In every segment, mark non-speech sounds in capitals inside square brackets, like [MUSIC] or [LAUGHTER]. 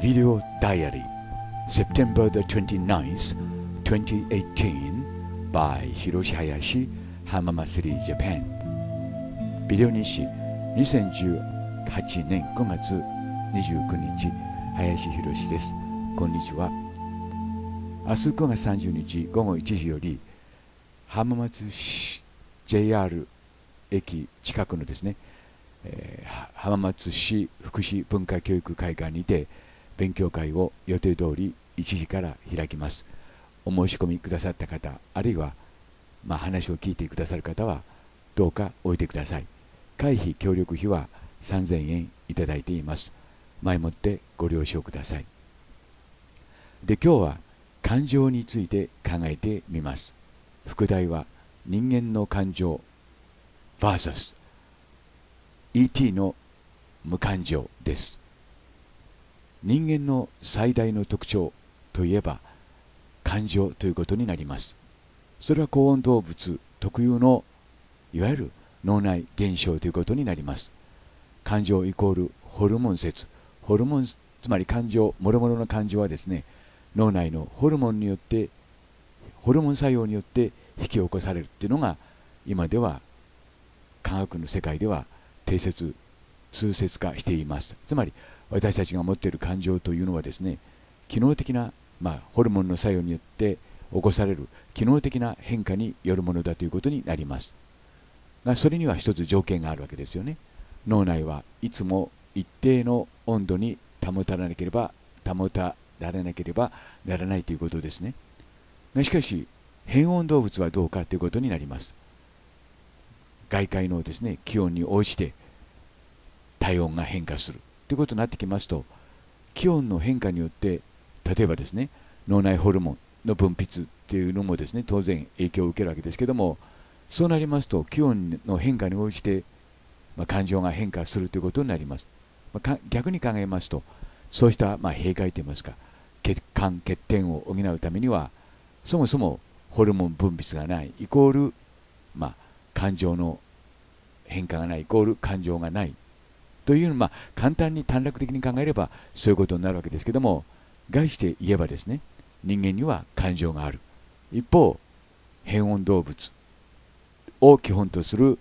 video diary, September the 29th, 2018, by Hiroshi Hayashi, Hamamasuri, Japan. ビデオ日誌2018年5月29日、林博です。こんにちは。明日5月30日午後1時より、浜松市 JR 駅近くのですね、えー、浜松市福祉文化教育会館にて勉強会を予定通り1時から開きます。お申し込みくださった方、あるいは、まあ、話を聞いてくださる方は、どうかおいてください。会費協力費は3000円いただいています。前もってご了承ください。で、今日は感情について考えてみます。副題は人間の感情 VSET の無感情です。人間の最大の特徴といえば感情ということになりますそれは高温動物特有のいわゆる脳内現象ということになります感情イコールホルモン説ホルモンつまり感情もろもろの感情はですね脳内のホルモンによってホルモン作用によって引き起こされるっていうのが今では科学の世界では定説通説化していますつまり私たちが持っている感情というのはですね機能的な、まあ、ホルモンの作用によって起こされる機能的な変化によるものだということになりますがそれには一つ条件があるわけですよね脳内はいつも一定の温度に保たなければ保たれなければならないということですねがしかし変温動物はどうかということになります外界のですね気温に応じて体温が変化するということになってきますと気温の変化によって例えばですね脳内ホルモンの分泌っていうのもですね当然影響を受けるわけですけどもそうなりますと気温の変化に応じて、まあ、感情が変化するということになります、まあ、逆に考えますとそうしたまあ弊害といいますか血管欠点を補うためにはそもそもホルモン分泌がないイコール、まあ、感情の変化がないイコール感情がないというのは、まあ、簡単に短絡的に考えればそういうことになるわけですけども概して言えばですね人間には感情がある一方変温動物を基本とする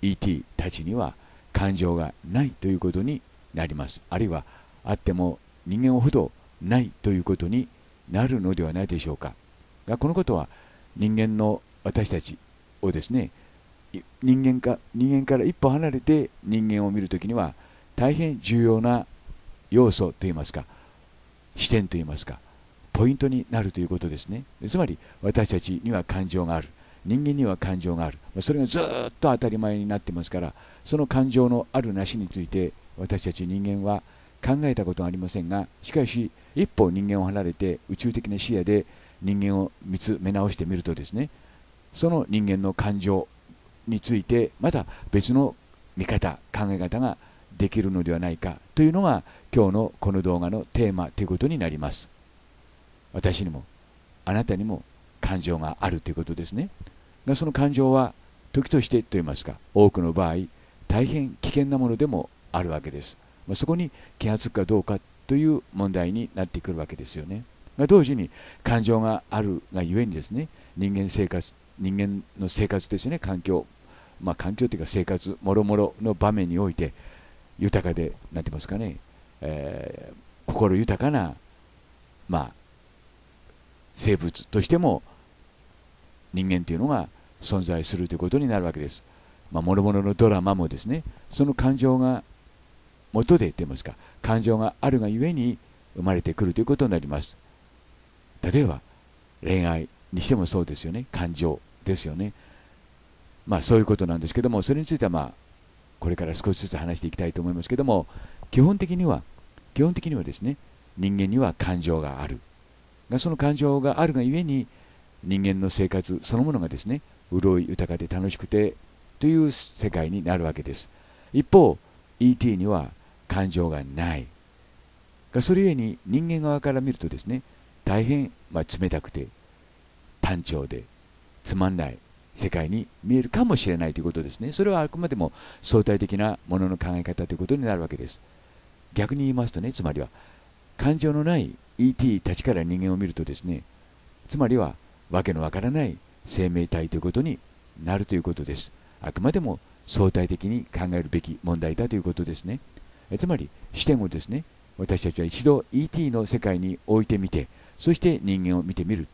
ET たちには感情がないということになりますあるいはあっても人間ほどないということになるのではないでしょうかがこのことは人間の私たちをですね人間か人間から一歩離れて人間を見る時には大変重要な要素といいますか視点といいますかポイントになるということですねつまり私たちには感情がある人間には感情があるそれがずっと当たり前になってますからその感情のあるなしについて私たち人間は考えたことはありませんがしかし一歩人間を離れて宇宙的な視野で人間を見つめ直してみるとですねその人間の感情についてまた別の見方考え方ができるのではないかというのが今日のこの動画のテーマということになります私にもあなたにも感情があるということですねその感情は時としてといいますか多くの場合大変危険なものでもあるわけです、まそこに気がつくかどうかという問題になってくるわけですよね同時に感情があるがゆえにですね人間生活人間の生活ですね環境まあ、環境というか生活もろもろの場面において豊かでなんて言いますかね、えー、心豊かな、まあ、生物としても人間というのが存在するということになるわけです。まろ諸々のドラマもですねその感情が元で言てますか感情があるがゆえに生まれてくるということになります。例えば恋愛にしてもそうですよね感情ですよねまあ、そういうことなんですけどもそれについては、まあ、これから少しずつ話していきたいと思いますけども基本的には基本的にはですね人間には感情があるがその感情があるがゆえに人間の生活そのものがですね潤い豊かで楽しくてという世界になるわけです一方 ET には感情がないがそれゆえに人間側から見るとですね大変、まあ、冷たくて単調でつまんない世界に見えるかもしれないということですね。それはあくまでも相対的なものの考え方ということになるわけです。逆に言いますとね、つまりは、感情のない ET たちから人間を見るとですね、つまりは、わけのわからない生命体ということになるということです。あくまでも相対的に考えるべき問題だということですね。えつまり、視点をですね、私たちは一度 ET の世界に置いてみて、そして人間を見てみる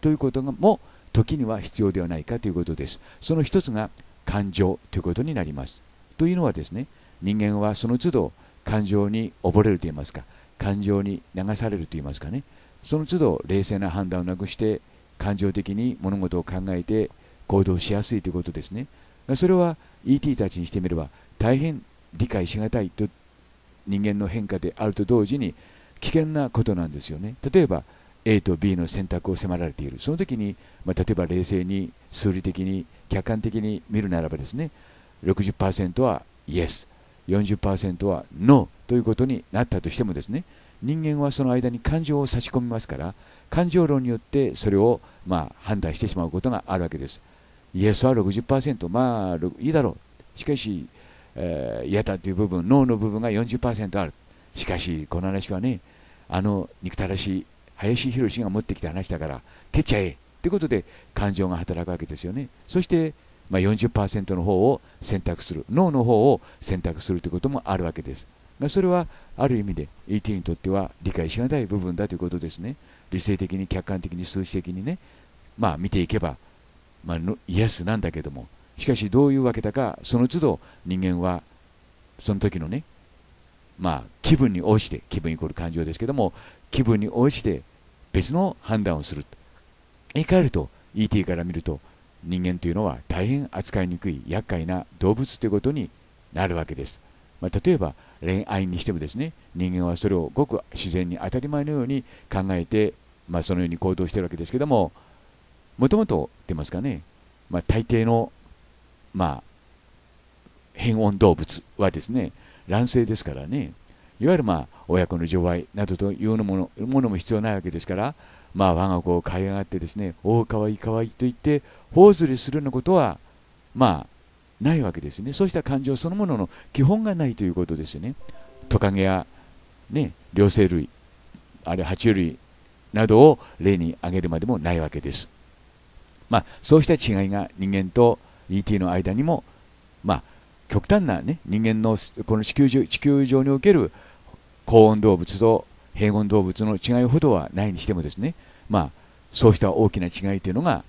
ということも時には必要ではないかということです。その一つが感情ということになります。というのはですね、人間はその都度感情に溺れると言いますか、感情に流されると言いますかね、その都度冷静な判断をなくして感情的に物事を考えて行動しやすいということですね。それは ET たちにしてみれば大変理解しがたいと人間の変化であると同時に危険なことなんですよね。例えば A と B の選択を迫られているその時に、まあ、例えば冷静に数理的に客観的に見るならばですね60%はイエス40%はノーということになったとしてもですね人間はその間に感情を差し込みますから感情論によってそれをまあ判断してしまうことがあるわけですイエスは60%まあいいだろうしかし、えー、嫌だという部分脳の部分が40%あるしかしこの話はねあの憎たらしい林宏が持ってきた話だから蹴っちゃえってことで感情が働くわけですよねそして、まあ、40%の方を選択する脳の方を選択するということもあるわけですがそれはある意味で ET にとっては理解しがたい部分だということですね理性的に客観的に数値的にねまあ見ていけば、まあ、イエスなんだけどもしかしどういうわけだかその都度人間はその時のねまあ、気分に応じて気分イコール感情ですけども気分に応じて別の判断をする言い換えると ET から見ると人間というのは大変扱いにくい厄介な動物ということになるわけです、まあ、例えば恋愛にしてもですね人間はそれをごく自然に当たり前のように考えて、まあ、そのように行動してるわけですけどももともと言ってますかね、まあ、大抵の、まあ、変温動物はですね男性ですからねいわゆるまあ親子の情愛などというのものものも必要ないわけですからまあ我が子を飼い上がってですねおおかわいいかわいいと言って頬ずりするようなことはまあないわけですねそうした感情そのものの基本がないということですねトカゲやね両生類あるいは爬虫類などを例に挙げるまでもないわけですまあそうした違いが人間と ET の間にもまあ極端な、ね、人間のこの地球上地球上における高温動物と平温動物の違いほどはないにしてもですね、まあ、そうした大きな違いというのが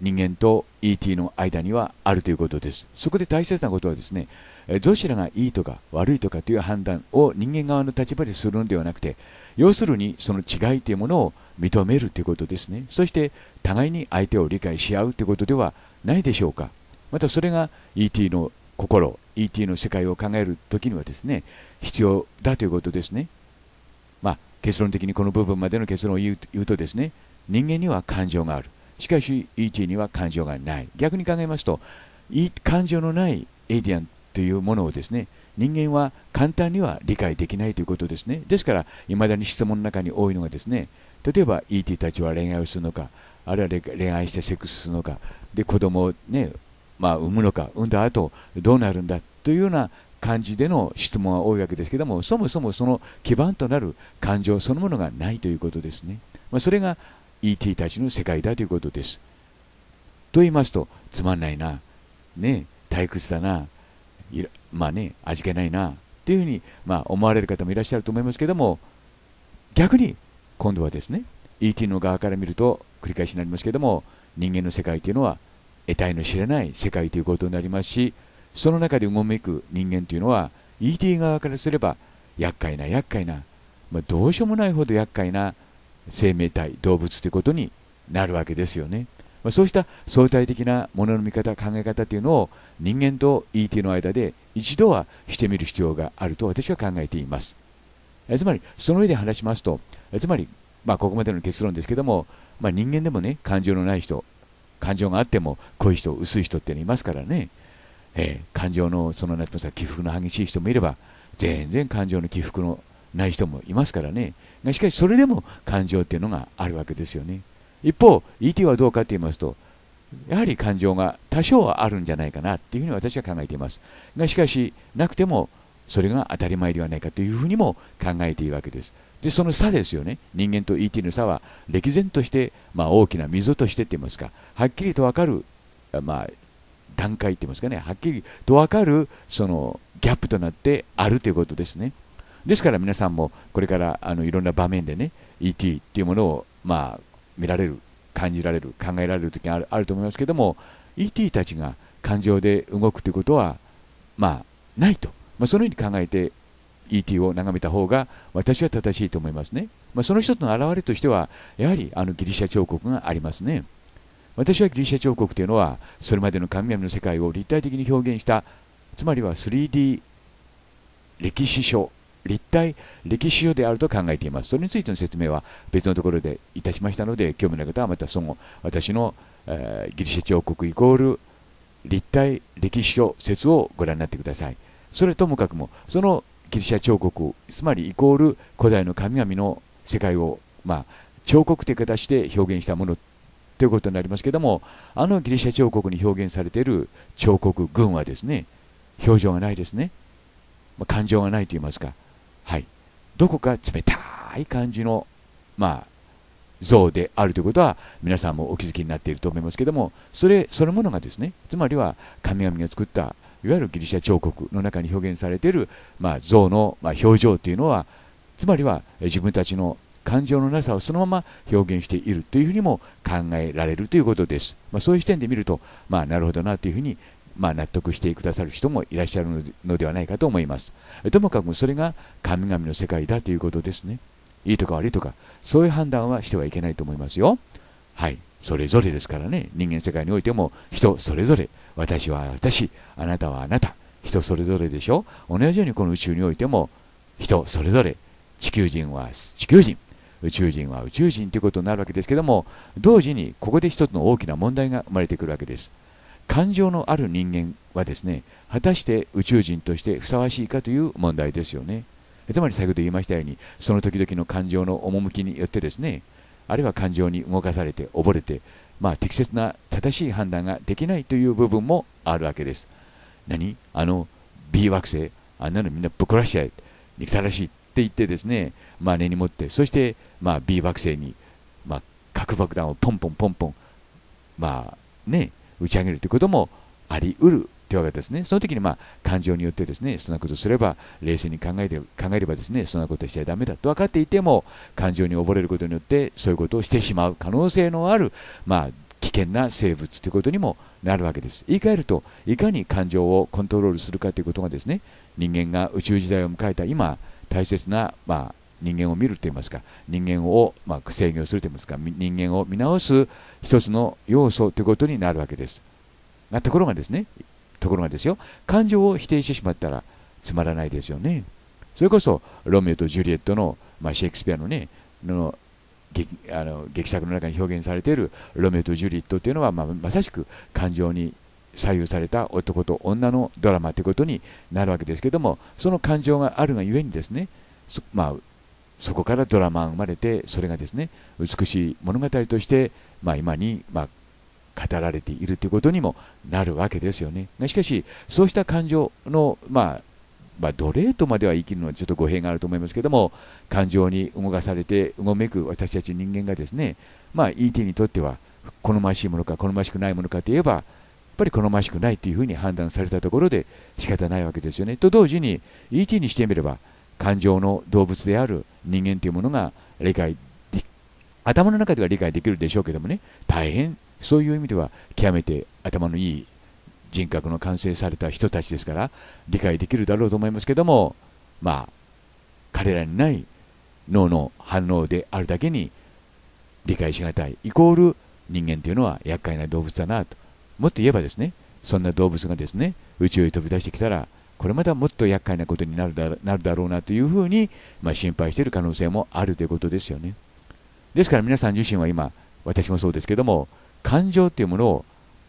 人間と ET の間にはあるということですそこで大切なことはですねどちらがいいとか悪いとかという判断を人間側の立場でするのではなくて要するにその違いというものを認めるということですねそして互いに相手を理解し合うということではないでしょうかまたそれが ET の心 ET の世界を考える時にはですね必要だということですね。まあ、結論的にこの部分までの結論を言うとですね人間には感情があるしかし ET には感情がない逆に考えますと感情のないエイディアンというものをですね人間は簡単には理解できないということですねですからいまだに質問の中に多いのがですね例えば ET たちは恋愛をするのかあるいは恋愛してセックスするのかで子供をねまあ、産むのか産んだ後どうなるんだというような感じでの質問は多いわけですけどもそもそもその基盤となる感情そのものがないということですね、まあ、それが ET たちの世界だということですと言いますとつまんないな、ね、退屈だなまあね味気ないなというふうに、まあ、思われる方もいらっしゃると思いますけども逆に今度はですね ET の側から見ると繰り返しになりますけども人間の世界というのは得体の知れない世界ということになりますしその中でうごめく人間というのは ET 側からすれば厄介な厄介な、まあ、どうしようもないほど厄介な生命体動物ということになるわけですよね、まあ、そうした相対的なものの見方考え方というのを人間と ET の間で一度はしてみる必要があると私は考えていますえつまりその上で話しますとつまり、まあ、ここまでの結論ですけども、まあ、人間でもね感情のない人感情があっても濃い人、薄い人っていうのいますからね、えー、感情のそのな起伏の激しい人もいれば、全然感情の起伏のない人もいますからね、がしかしそれでも感情っていうのがあるわけですよね。一方、ET はどうかと言いますと、やはり感情が多少はあるんじゃないかなっていうふうに私は考えています。がしかし、なくてもそれが当たり前ではないかというふうにも考えているわけです。でその差ですよね人間と ET の差は歴然として、まあ、大きな溝としてって言いますかはっきりと分かる、まあ、段階って言いますかねはっきりと分かるそのギャップとなってあるということですねですから皆さんもこれからあのいろんな場面でね ET っていうものを、まあ、見られる感じられる考えられる時があるあると思いますけども ET たちが感情で動くということはまあないと、まあ、そのように考えて ET を眺めた方が私は正しいと思いますね、まあ、その一つの表れとしてはやはりあのギリシャ彫刻がありますね私はギリシャ彫刻というのはそれまでの神々の世界を立体的に表現したつまりは 3D 歴史書立体歴史書であると考えていますそれについての説明は別のところでいたしましたので興味のある方はまたその私の、えー、ギリシャ彫刻イコール立体歴史書説をご覧になってくださいそれともかくもそのギリシャ彫刻つまりイコール古代の神々の世界を、まあ、彫刻という形で表現したものということになりますけどもあのギリシャ彫刻に表現されている彫刻群はですね表情がないですね、まあ、感情がないと言いますか、はい、どこか冷たい感じの、まあ、像であるということは皆さんもお気づきになっていると思いますけどもそれそのものがですねつまりは神々が作ったいわゆるギリシャ彫刻の中に表現されている、まあ、像の、ま表情というのはつまりは自分たちの感情のなさをそのまま表現しているというふうにも考えられるということです、まあ、そういう視点で見ると、まあ、なるほどなというふうにまあ、納得してくださる人もいらっしゃるのではないかと思います。ともかくそれが神々の世界だということですね。いいとか悪いとか、そういう判断はしてはいけないと思いますよ。はい。それぞれですからね人間世界においても人それぞれ私は私あなたはあなた人それぞれでしょ同じようにこの宇宙においても人それぞれ地球人は地球人宇宙人は宇宙人ということになるわけですけども同時にここで一つの大きな問題が生まれてくるわけです感情のある人間はですね果たして宇宙人としてふさわしいかという問題ですよねつまり先ほど言いましたようにその時々の感情の趣によってですねあるいは感情に動かされて溺れて、まあ、適切な正しい判断ができないという部分もあるわけです。何あの B 惑星あんなのみんなぶっ殺しちゃえ憎たらしいって言ってですね、まあ、根に持ってそして、まあ、B 惑星に、まあ、核爆弾をポンポンポンポン、まあね、打ち上げるということもあり得るというですね。その時にまあ感情によってですね、そんなことすれば、冷静に考えて考えればですね、そんなことしちゃだめだと分かっていても、感情に溺れることによって、そういうことをしてしまう可能性のある、まあ、危険な生物ということにもなるわけです。言い換えると、いかに感情をコントロールするかということがですね、人間が宇宙時代を迎えた今、大切な、まあ、人間を見ると言いますか、人間を、まあ、制御すると言いますか、人間を見直す一つの要素ということになるわけです。がところがですね、ところがですよ、感情を否定してしまったらつまらないですよね。それこそ、ロミオとジュリエットの、まあ、シェイクスピアのね、の劇あの劇作の中に表現されているロメオとジュリエットというのは、まあ、まさしく感情に左右された男と女のドラマということになるわけですけども、その感情があるがゆえにですね、そ,、まあ、そこからドラマが生まれて、それがですね、美しい物語として、まあ、今に、まあ、語られているということにもなるわけですよね。しかし、そうした感情の、まあ、まあ、奴隷とまでは生きるのはちょっと語弊があると思いますけども、感情に動かされて、うごめく私たち人間がですね、まあ、いい手にとっては、好ましいものか、好ましくないものかといえば、やっぱり好ましくないというふうに判断されたところで仕方ないわけですよね。と同時に、ET にしてみれば、感情の動物である人間というものが理解頭の中では理解できるでしょうけどもね大変そういう意味では極めて頭のいい人格の完成された人たちですから理解できるだろうと思いますけどもまあ彼らにない脳の反応であるだけに理解しがたいイコール人間というのは厄介な動物だなともっと言えばですねそんな動物がですね宇宙へ飛び出してきたらこれまたもっと厄介なことになるだなるだろうなというふうに、まあ、心配している可能性もあるということですよねですから皆さん自身は今私もそうですけども感情というものを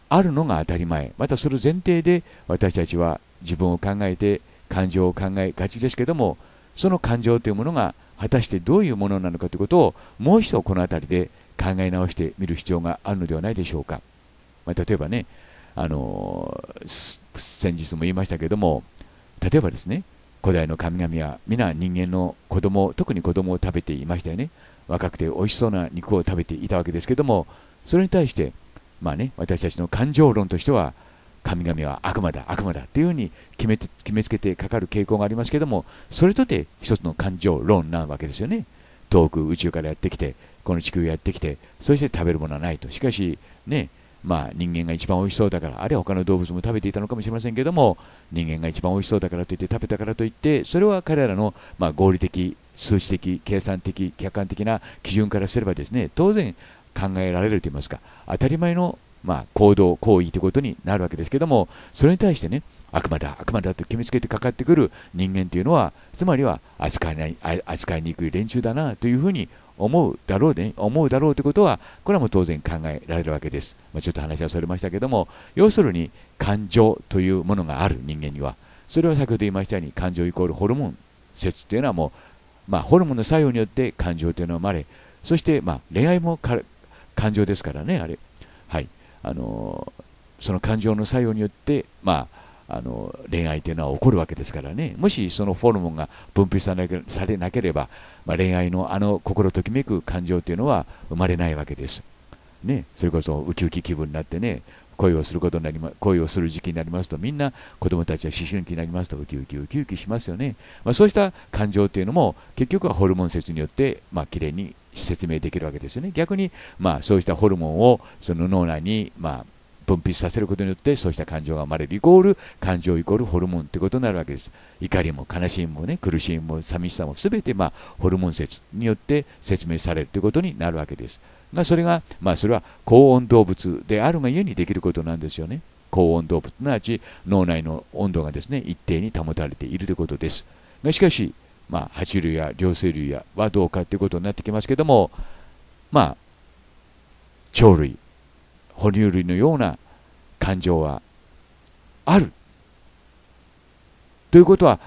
あるのが当たり前またそれ前提で私たちは自分を考えて感情を考えがちですけどもその感情というものが果たしてどういうものなのかということをもう一度この辺りで考え直してみる必要があるのではないでしょうか、まあ、例えばねあの先日も言いましたけども例えばですね古代の神々は皆人間の子供特に子供を食べていましたよね若くて美味しそうな肉を食べていたわけですけどもそれに対して、まあね、私たちの感情論としては、神々は悪魔だ、悪魔だっていうふうに決めて決めつけてかかる傾向がありますけども、それとて一つの感情論なわけですよね。遠く宇宙からやってきて、この地球やってきて、そして食べるものはないと。しかし、ね、まあ人間が一番おいしそうだから、あるいは他の動物も食べていたのかもしれませんけども、人間が一番おいしそうだからといって食べたからといって、それは彼らの、ま合理的、数値的、計算的、客観的な基準からすればですね、当然考えられると言いますか当たり前の、まあ、行動行為ということになるわけですけどもそれに対してね悪魔だ悪魔だと決めつけてかかってくる人間というのはつまりは扱いない扱いにくい連中だなというふうに思うだろうね、思うだろうということは、これはもう当然考えられるわけです。まあ、ちょっと話はそれましたけども、要するに感情というものがある人間には、それは先ほど言いましたように感情イコールホルモン説というのはもう、まあ、ホルモンの作用によって感情というのは生まれ、そしてまあ恋愛も感情ですからね、あれ。はい。あのその感情の作用によって、まあ、あの恋愛というのは起こるわけですからね、もしそのホルモンが分泌されなければ、まあ、恋愛のあの心ときめく感情というのは生まれないわけです。ね、それこそウキウキ気分になってね、恋をすることになりま、恋をする時期になりますと、みんな子供たちは思春期になりますと、ウキウキウキウキしますよね。まあ、そうした感情というのも、結局はホルモン説によって、まあ、きれいに説明できるわけですよね。逆に、まあ、そうしたホルモンをその脳内に、まあ、分泌させることによってそうした感情が生まれるイコール感情イコールホルモンってことになるわけです怒りも悲しみもね苦しみも寂しさも全てまあホルモン説によって説明されるということになるわけですがそれがまあそれは高温動物であるがゆえにできることなんですよね高温動物すなわち脳内の温度がですね一定に保たれているということですがしかしまあ、爬虫類や両生類やはどうかということになってきますけども、まあ、鳥類、哺乳類のような感情はある。ということは、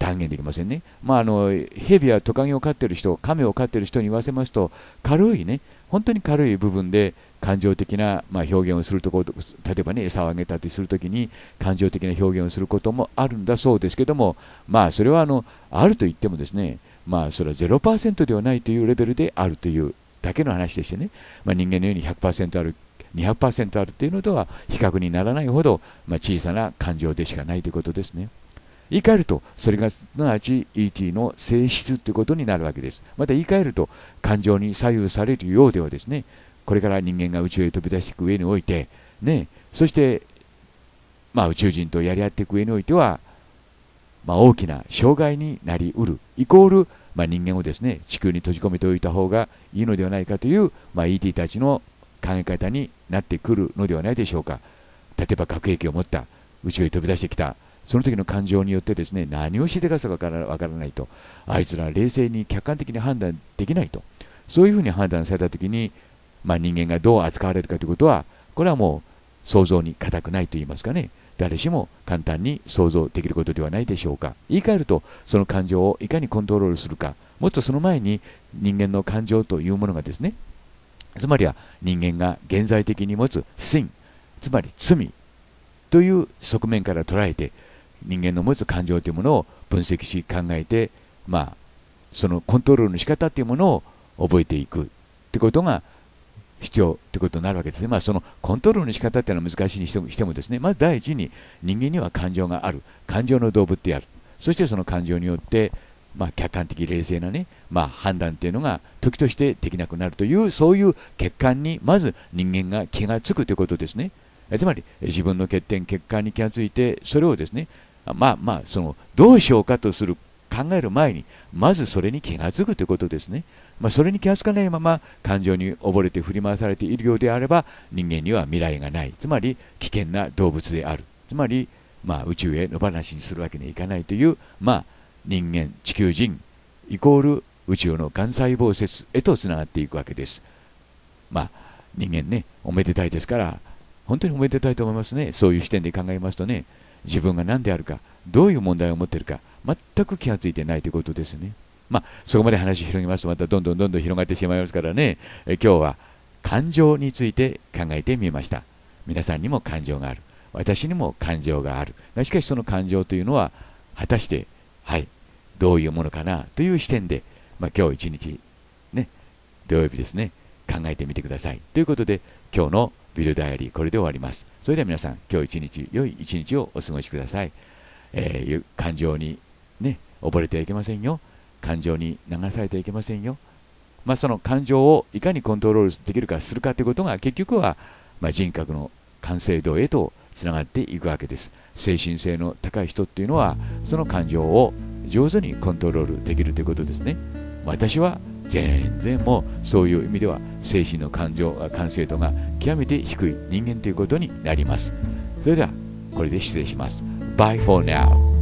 断言できませんね。まあ、あの蛇やトカゲを飼ってる人、亀を飼ってる人に言わせますと、軽いね、本当に軽い部分で感情的な、まあ、表現をするところ、例えばね、餌をあげたりするときに感情的な表現をすることもあるんだそうですけども、まあ、それはあのあると言ってもですね、まあ、それは0%ではないというレベルであるというだけの話でしてね、まあ、人間のように100%ある200%あるというのとは比較にならないほど、まあ、小さな感情でしかないということですね。言い換えると、それがすなわち ET の性質ということになるわけです。また言い換えると、感情に左右されるようではですね、これから人間が宇宙へ飛び出していく上において、ね、そして、まあ、宇宙人とやり合っていく上においては、まあ、大きな障害になりうる、イコール、まあ、人間をですね、地球に閉じ込めておいた方がいいのではないかという、まあ、ET たちの考え方になってくるのではないでしょうか。例えば核兵器を持った、宇宙へ飛び出してきたその時の感情によってですね何をしでかすかわからないとあいつらは冷静に客観的に判断できないとそういうふうに判断された時に、まあ、人間がどう扱われるかということはこれはもう想像に難くないと言いますかね誰しも簡単に想像できることではないでしょうか言い換えるとその感情をいかにコントロールするかもっとその前に人間の感情というものがですねつまりは人間が現在的に持つ真、つまり罪という側面から捉えて人間の持つ感情というものを分析し考えて、まあ、そのコントロールの仕方っていうものを覚えていくってことが必要ということになるわけですね。まあ、そのコントロールの仕方っていうのは難しいにしてもですね、まず第一に人間には感情がある。感情の動物である。そしてその感情によって、まあ、客観的冷静なね、まあ、判断っていうのが時としてできなくなるという、そういう欠陥にまず人間が気がつくということですね。つまり自分の欠点、欠陥に気がついて、それをですね、まあまあそのどうしようかとする考える前にまずそれに気が付くということですね、まあ、それに気が付かないまま感情に溺れて振り回されているようであれば人間には未来がないつまり危険な動物であるつまり、まあ、宇宙へ野放しにするわけにはいかないという、まあ、人間地球人イコール宇宙のがん細胞説へとつながっていくわけです。まあ、人間ねおめでたいですから本当におめでたいと思いますねそういう視点で考えますとね自分が何であるか、どういう問題を持っているか、全く気が付いてないということですね。まあ、そこまで話広げますと、またどんどんどんどん広がってしまいますからね、え今日は感情について考えてみました。皆さんにも感情がある。私にも感情がある。しかしその感情というのは、果たして、はい、どういうものかなという視点で、まあ、今日一日、ね、土曜日ですね、考えてみてください。ということで、今日のビルダイアリーこれで終わりますそれでは皆さん今日一日良い一日をお過ごしください、えー、感情にね溺れてはいけませんよ感情に流されてはいけませんよまあ、その感情をいかにコントロールできるかするかということが結局は、まあ、人格の完成度へとつながっていくわけです精神性の高い人っていうのはその感情を上手にコントロールできるということですね私は全然もうそういう意味では精神の感情完成度が極めて低い人間ということになりますそれではこれで失礼します Bye for now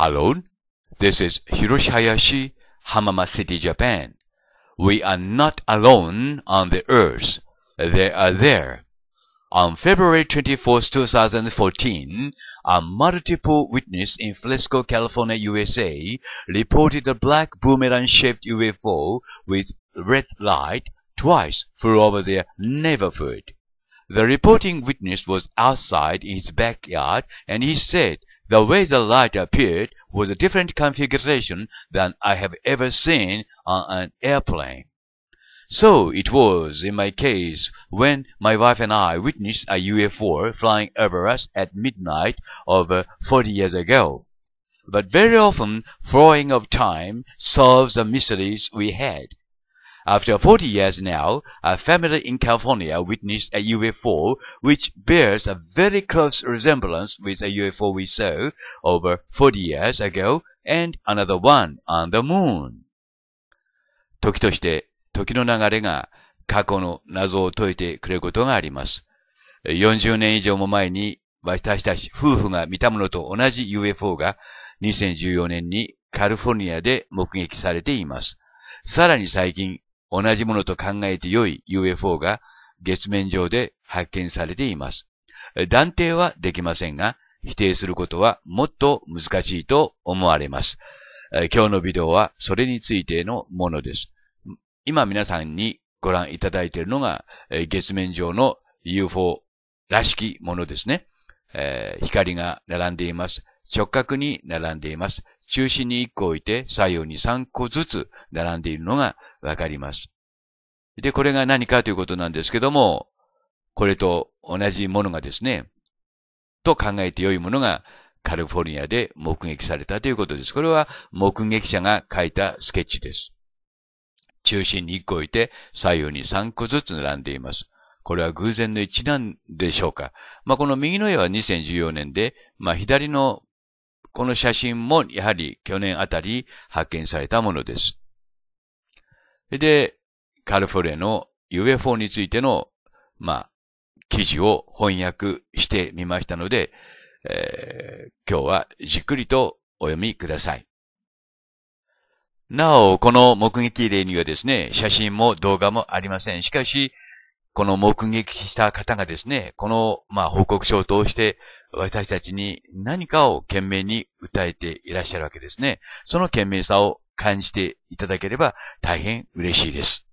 Hello, this is Hiroshi Hayashi, Hamama City, Japan. We are not alone on the earth. They are there. On February 24, 2014, a multiple witness in Fresco, California, USA reported a black boomerang-shaped UFO with red light twice flew over their neighborhood. The reporting witness was outside in his backyard and he said the way the light appeared was a different configuration than I have ever seen on an airplane. So it was in my case when my wife and I witnessed a UFO flying over us at midnight over uh, 40 years ago. But very often, throwing of time solves the mysteries we had. After 40 years now, a family in California witnessed a UFO which bears a very close resemblance with a UFO we saw over 40 years ago and another one on the moon. 時として時の流れが過去の謎を解いてくれることがあります。40年以上も前に私たち夫婦が見たものと同じ UFO が2014年にカリフォルニアで目撃されています。さらに最近、同じものと考えて良い UFO が月面上で発見されています。断定はできませんが、否定することはもっと難しいと思われます。今日のビデオはそれについてのものです。今皆さんにご覧いただいているのが月面上の UFO らしきものですね。光が並んでいます。直角に並んでいます。中心に1個置いて左右に3個ずつ並んでいるのがわかります。で、これが何かということなんですけども、これと同じものがですね、と考えて良いものがカルフォルニアで目撃されたということです。これは目撃者が書いたスケッチです。中心に1個置いて左右に3個ずつ並んでいます。これは偶然の一覧でしょうか。まあ、この右の絵は2014年で、まあ、左のこの写真もやはり去年あたり発見されたものです。で、カルフォレの UFO についての、まあ、記事を翻訳してみましたので、えー、今日はじっくりとお読みください。なお、この目撃例にはですね、写真も動画もありません。しかし、この目撃した方がですね、この、まあ、報告書を通して、私たちに何かを懸命に訴えていらっしゃるわけですね。その懸命さを感じていただければ大変嬉しいです。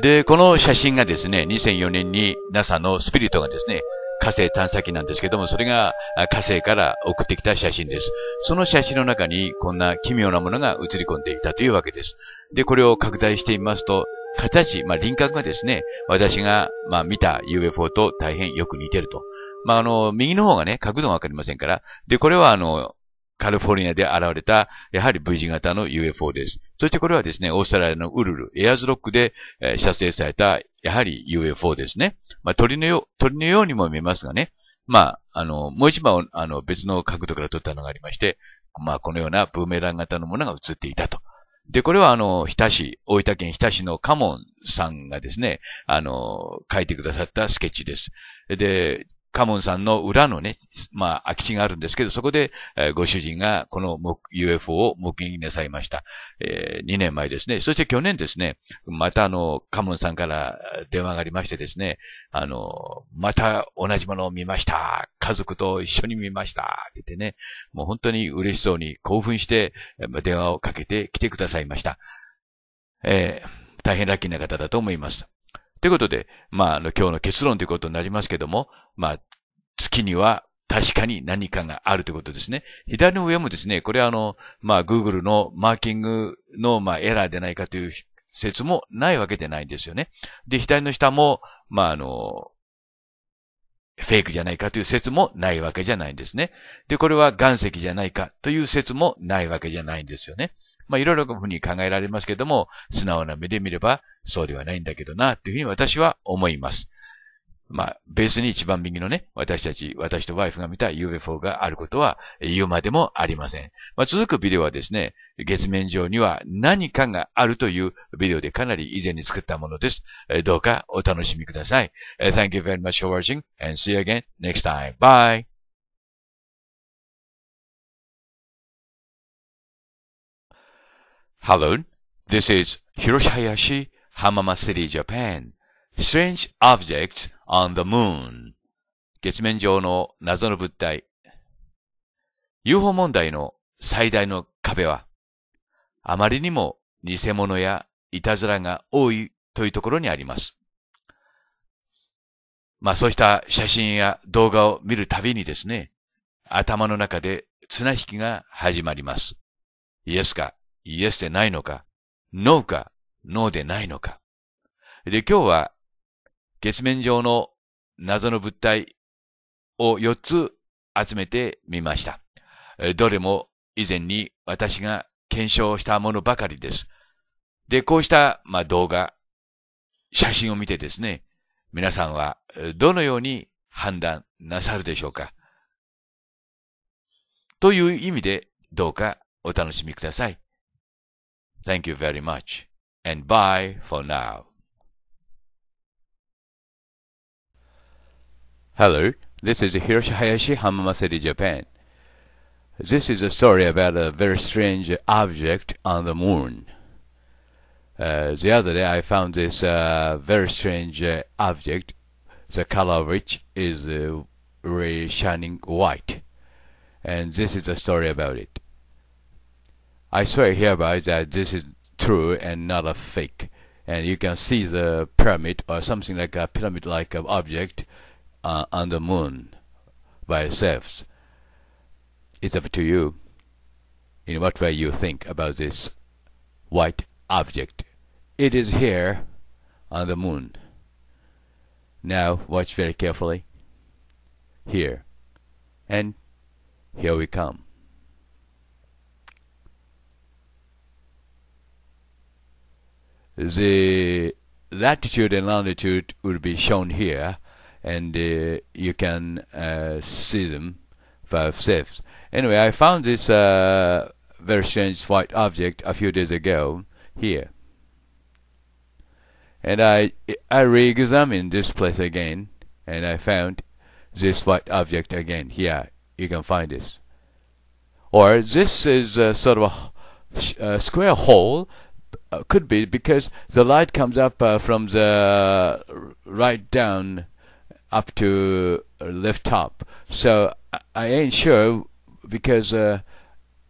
で、この写真がですね、2004年に NASA のスピリットがですね、火星探査機なんですけども、それが火星から送ってきた写真です。その写真の中にこんな奇妙なものが映り込んでいたというわけです。で、これを拡大してみますと、形、まあ、輪郭がですね、私が、まあ、見た UFO と大変よく似てると。まあ、あの、右の方がね、角度がわかりませんから。で、これはあの、カリフォルニアで現れた、やはり V 字型の UFO です。そしてこれはですね、オーストラリアのウルル、エアーズロックで、えー、射精された、やはり UFO ですね。まあ、鳥のよう、鳥のようにも見えますがね。まあ、あの、もう一番、あの、別の角度から撮ったのがありまして、まあ、このようなブーメラン型のものが映っていたと。で、これはあの、日田市、大分県日田市のカモンさんがですね、あの、書いてくださったスケッチです。で、カモンさんの裏のね、まあ、空き地があるんですけど、そこで、えー、ご主人がこの UFO を目撃なさいました、えー。2年前ですね。そして去年ですね、またあの、カモンさんから電話がありましてですね、あの、また同じものを見ました。家族と一緒に見ました。って言ってね、もう本当に嬉しそうに興奮して、電話をかけて来てくださいました。えー、大変ラッキーな方だと思います。ということで、まあ、の、今日の結論ということになりますけども、まあ、月には確かに何かがあるということですね。左の上もですね、これはあの、まあ、Google のマーキングの、まあ、エラーでないかという説もないわけでないんですよね。で、左の下も、まあ、あの、フェイクじゃないかという説もないわけじゃないんですね。で、これは岩石じゃないかという説もないわけじゃないんですよね。まあ、いろいろふうに考えられますけども、素直な目で見ればそうではないんだけどな、というふうに私は思います。まあ、ベースに一番右のね、私たち、私とワイフが見た UFO があることは言うまでもありません。まあ、続くビデオはですね、月面上には何かがあるというビデオでかなり以前に作ったものです。どうかお楽しみください。Thank you very much for watching and see you again next time. Bye! Hello, this is Hiroshihayashi, Hamama City, Japan. Strange Objects on the Moon. 月面上の謎の物体。UFO 問題の最大の壁は、あまりにも偽物やいたずらが多いというところにあります。まあそうした写真や動画を見るたびにですね、頭の中で綱引きが始まります。イエスか、イエスでないのか、ノーか、ノーでないのか。で、今日は月面上の謎の物体を4つ集めてみました。どれも以前に私が検証したものばかりです。で、こうした、まあ、動画、写真を見てですね、皆さんはどのように判断なさるでしょうかという意味でどうかお楽しみください。Thank you very much, and bye for now. Hello, this is Hiroshi Hayashi, Hamama City, Japan. This is a story about a very strange object on the moon. Uh, the other day I found this uh, very strange uh, object, the color of which is uh, really shining white. And this is a story about it. I swear hereby that this is true and not a fake. And you can see the pyramid or something like a pyramid-like object uh, on the moon by itself. It's up to you in what way you think about this white object. It is here on the moon. Now watch very carefully. Here. And here we come. the latitude and longitude will be shown here and uh, you can uh, see them for fifths. Anyway, I found this uh, very strange white object a few days ago here, and I I re-examined this place again, and I found this white object again here. You can find this, or this is sort of a, a square hole uh, could be because the light comes up uh, from the right down up to uh, left top. So I, I ain't sure because uh,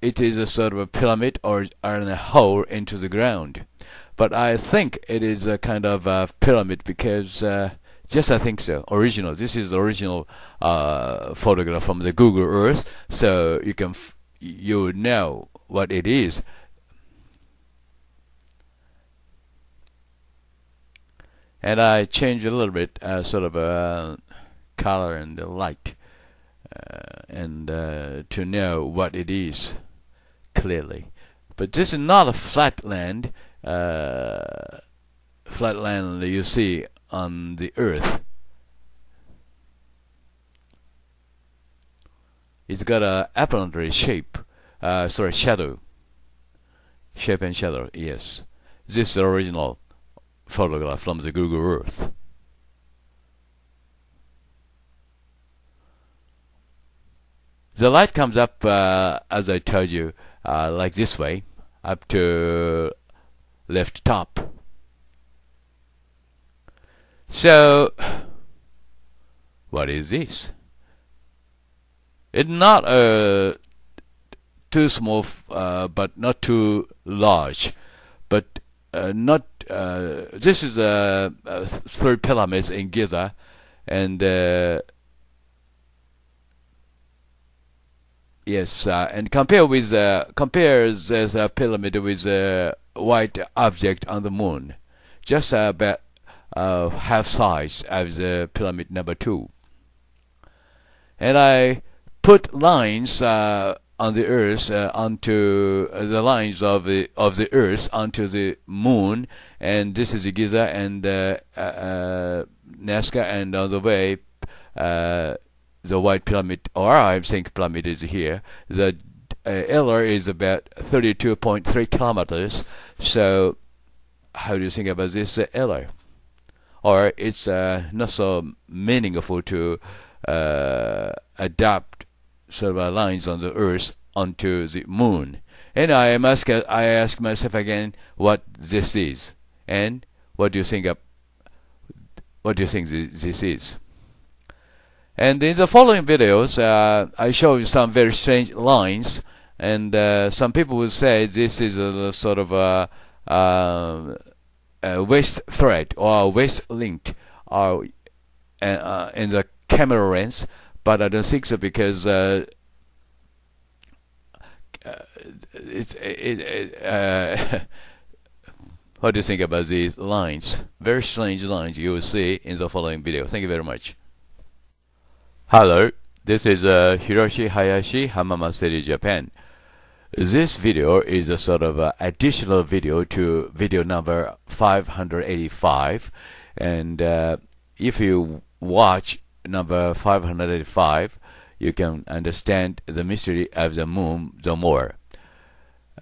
it is a sort of a pyramid or, or a hole into the ground. But I think it is a kind of a pyramid because just uh, I think so. Original. This is the original uh, photograph from the Google Earth, so you can you know what it is. and I changed a little bit, uh, sort of a uh, color and the light, uh, and uh, to know what it is clearly. But this is not a flat land, flat land you see on the earth. It's got a apparently shape, sorry, shadow shape and shadow yes this is the original photograph from the Google Earth. The light comes up, uh, as I told you, uh, like this way, up to left top. So, what is this? It's not a too small, uh, but not too large, but uh, not uh, this is a uh, third pyramid in Giza, and uh, yes, uh, and compare with uh, compares as uh, a pyramid with a white object on the moon, just about half size as the pyramid number two, and I put lines on the earth uh, unto the lines of the of the earth unto the moon, and this is the Giza and uh, uh, uh, Nazca, and on the way, uh, the White Pyramid, or I think pyramid is here. The Eller uh, is about 32.3 kilometers. So, how do you think about this Eller? Or it's not so meaningful to adapt silver lines on the earth onto the moon. And I ask, I ask myself again what this is. And what do you think? Of, what do you think this is? And in the following videos, uh, I show you some very strange lines, and uh, some people will say this is a, sort of a, uh, a, a thread or waist linked, or uh, in the camera lens but I don't think so because uh, uh it's it, it, uh, [LAUGHS] what do you think about these lines? Very strange lines you will see in the following video. Thank you very much. Hello, this is uh, Hiroshi Hayashi, Hamama Japan. This video is a sort of uh, additional video to video number 585 and uh, if you watch number 585, you can understand the mystery of the moon the more、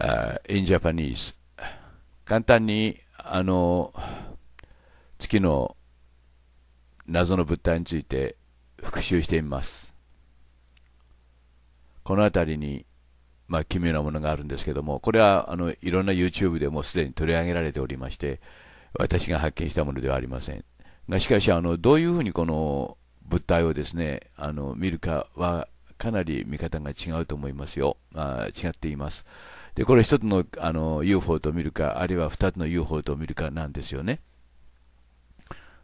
uh, in Japanese. 簡単にあの月の謎の物体について復習してみます。この辺りに、まあ、奇妙なものがあるんですけども、これはあのいろんな YouTube でもすでに取り上げられておりまして、私が発見したものではありません。がしかしあの、どういうふうにこの物体をですねあの見るかはかなり見方が違うと思いますよ、あ違っています。でこれ1つのあの UFO と見るか、あるいは2つの UFO と見るかなんですよね。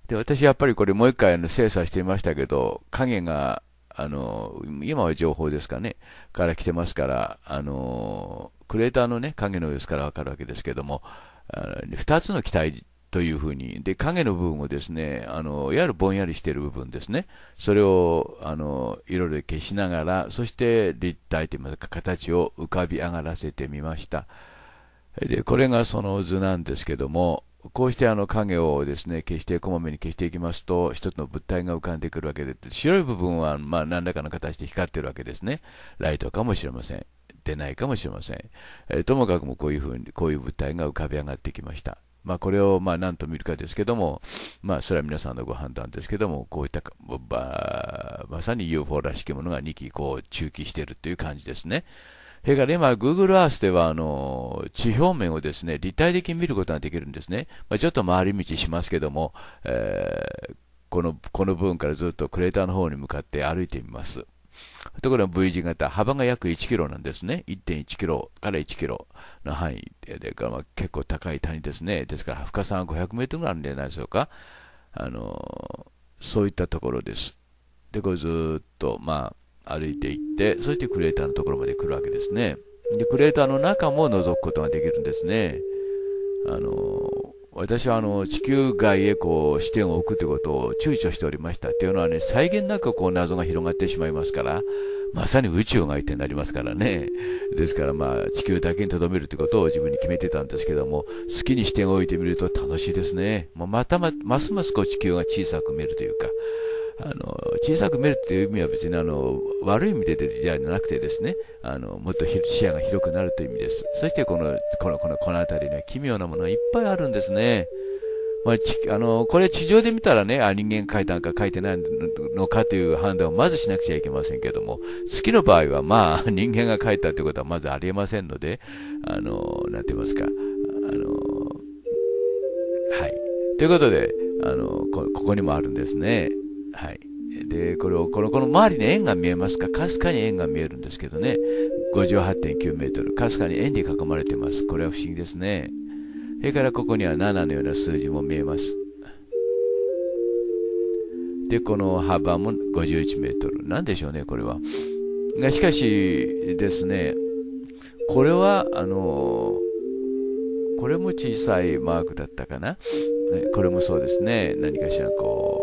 で私、やっぱりこれ、もう1回あの精査していましたけど、影があの今は情報ですかね、から来てますから、あのクレーターの、ね、影の様子から分かるわけですけども、あの2つの機体というふうに、で影の部分をですねあのいわゆるぼんやりしている部分ですね、それをあの色で消しながら、そして立体といいますか、形を浮かび上がらせてみました。でこれがその図なんですけども、こうしてあの影をですね消してこまめに消していきますと、一つの物体が浮かんでくるわけで、白い部分はまあ何らかの形で光ってるわけですね、ライトかもしれません、出ないかもしれません、えともかくもこういうふうにこういう物体が浮かび上がってきました。まあ、これをまあ何と見るかですけども、まあ、それは皆さんのご判断ですけども、こういったまさに UFO らしきものが2機こう中期しているという感じですね。それから今、Google Earth ではあの地表面をですね立体的に見ることができるんですね。まあ、ちょっと回り道しますけども、えー、このこの部分からずっとクレーターの方に向かって歩いてみます。ところが V 字型、幅が約1キロなんですね。1.1キロから1キロの範囲で、まあ、結構高い谷ですね。ですから深さは500メートルぐらいあるんじゃないでしょうか。あのそういったところです。で、これずっと、まあ、歩いていって、そしてクレーターのところまで来るわけですね。で、クレーターの中も覗くことができるんですね。あの私はあの地球外へこう視点を置くということを躊躇しておりましたというのはね際限なくこう謎が広がってしまいますからまさに宇宙が相手になりますからねですからまあ地球だけにとどめるということを自分に決めてたんですけども好きに視点を置いてみると楽しいですね、まあ、またまますますこう地球が小さく見えるというかあの小さく見るっていう意味は別にあの悪い意味でじゃなくてですねあのもっと視野が広くなるという意味ですそしてこのこのこのこの辺りには奇妙なものがいっぱいあるんですね、まあ、ちあのこれ地上で見たらねあ人間描いたんか描いてないのかという判断をまずしなくちゃいけませんけども月の場合はまあ [LAUGHS] 人間が描いたということはまずありえませんのであのなんて言いますかあのはいということであのこここにもあるんですねはい。で、これを、この、この周りに円が見えますかかすかに円が見えるんですけどね。58.9メートル。かすかに円に囲まれてます。これは不思議ですね。それからここには7のような数字も見えます。で、この幅も51メートル。なんでしょうね、これは。が、しかしですね、これは、あの、これも小さいマークだったかな。これもそうですね、何かしらこう、